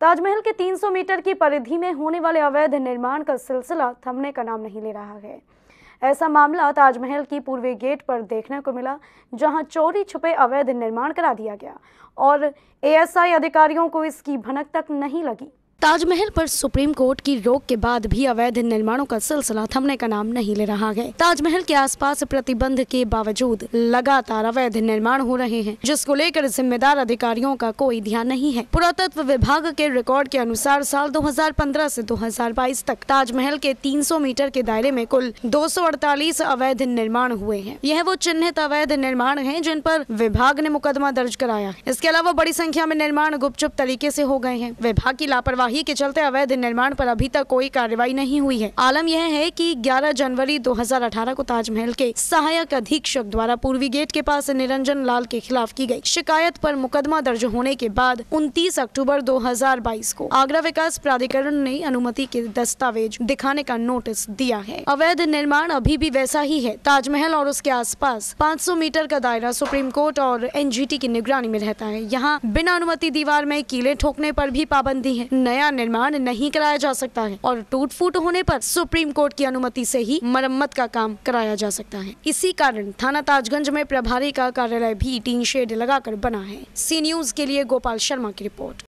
ताजमहल के 300 मीटर की परिधि में होने वाले अवैध निर्माण का सिलसिला थमने का नाम नहीं ले रहा है ऐसा मामला ताजमहल की पूर्वी गेट पर देखने को मिला जहां चोरी छुपे अवैध निर्माण करा दिया गया और एएसआई अधिकारियों को इसकी भनक तक नहीं लगी ताजमहल पर सुप्रीम कोर्ट की रोक के बाद भी अवैध निर्माणों का सिलसिला थमने का नाम नहीं ले रहा है ताजमहल के आसपास प्रतिबंध के बावजूद लगातार अवैध निर्माण हो रहे हैं जिसको लेकर जिम्मेदार अधिकारियों का कोई ध्यान नहीं है पुरातत्व विभाग के रिकॉर्ड के अनुसार साल 2015 से 2022 तक ताजमहल के 300 मीटर के दायरे में कुल दो अवैध निर्माण हुए हैं यह वो चिन्हित अवैध निर्माण है जिन पर विभाग ने मुकदमा दर्ज कराया इसके अलावा बड़ी संख्या में निर्माण गुपचुप तरीके ऐसी हो गए हैं विभाग की लापरवाही लापरवाही के चलते अवैध निर्माण पर अभी तक कोई कार्रवाई नहीं हुई है आलम यह है कि 11 जनवरी 2018 को ताजमहल के सहायक अधीक्षक द्वारा पूर्वी गेट के पास निरंजन लाल के खिलाफ की गई शिकायत पर मुकदमा दर्ज होने के बाद 29 अक्टूबर 2022 को आगरा विकास प्राधिकरण ने अनुमति के दस्तावेज दिखाने का नोटिस दिया है अवैध निर्माण अभी भी वैसा ही है ताजमहल और उसके आस पास मीटर का दायरा सुप्रीम कोर्ट और एन की निगरानी में रहता है यहाँ बिना अनुमति दीवार में कीले ठोकने पर भी पाबंदी है नया नया निर्माण नहीं कराया जा सकता है और टूट फूट होने पर सुप्रीम कोर्ट की अनुमति से ही मरम्मत का काम कराया जा सकता है इसी कारण थाना ताजगंज में प्रभारी का कार्यालय भी टीन शेड लगाकर बना है सी न्यूज के लिए गोपाल शर्मा की रिपोर्ट